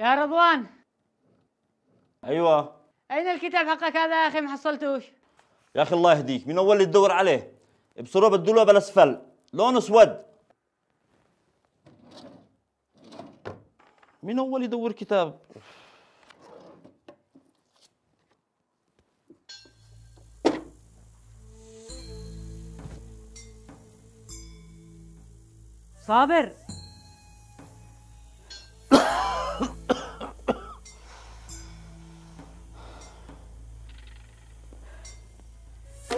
يا رضوان ايوه اين الكتاب حقك هذا يا اخي ما حصلتوش يا اخي الله يهديك من اول اللي تدور عليه بصوره بالدولاب الاسفل لون اسود من اول يدور كتاب صابر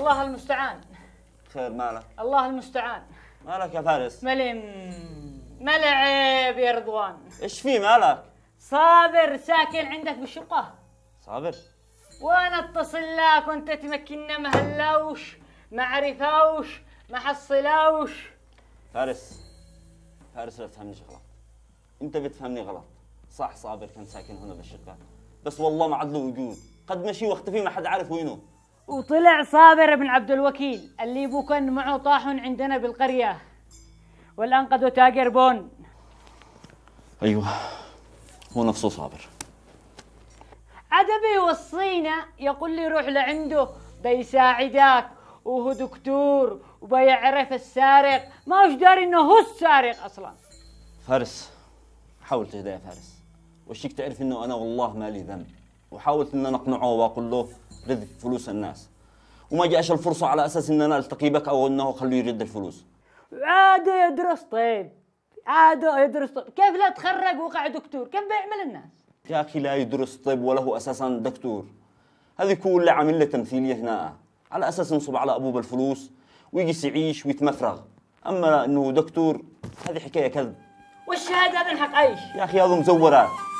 الله المستعان خير مالك الله المستعان مالك يا فارس ملم ملعب يا رضوان ايش في مالك صابر ساكن عندك بالشقه صابر وانا اتصل لك وانت تمكننا ما هلاوش ما عرفاوش ما حصلاوش فارس فارس لا تفهمني غلط انت بتفهمني غلط صح صابر كان ساكن هنا بالشقه بس والله ما عاد له وجود قد مشي واختفي ما حد عارف وينه وطلع صابر بن عبد الوكيل اللي ابوه كان معه طاحن عندنا بالقرية والآن تاجر بون أيوه هو نفسه صابر عدبي يوصينا يقول لي روح لعنده بيساعدك وهو دكتور وبيعرف السارق ما وش داري انه هو السارق اصلا فارس حاول تهدى يا فارس وشيك تعرف انه انا والله مالي ذنب وحاولت ان انا اقنعه واقول له رد فلوس الناس وما جاش الفرصه على اساس ان انا التقي بك او انه خليه يرد الفلوس عاد يدرس طيب عاد يدرس طيب كيف لا تخرج وقع دكتور كيف بيعمل الناس يا اخي لا يدرس طيب ولا هو اساسا دكتور هذه كلها عامله تمثيليه هنا على اساس نصب على ابوه بالفلوس ويجي يعيش ويتمفرغ اما انه دكتور هذه حكايه كذب والشهاده بنحق عيش يا اخي هذا مزورات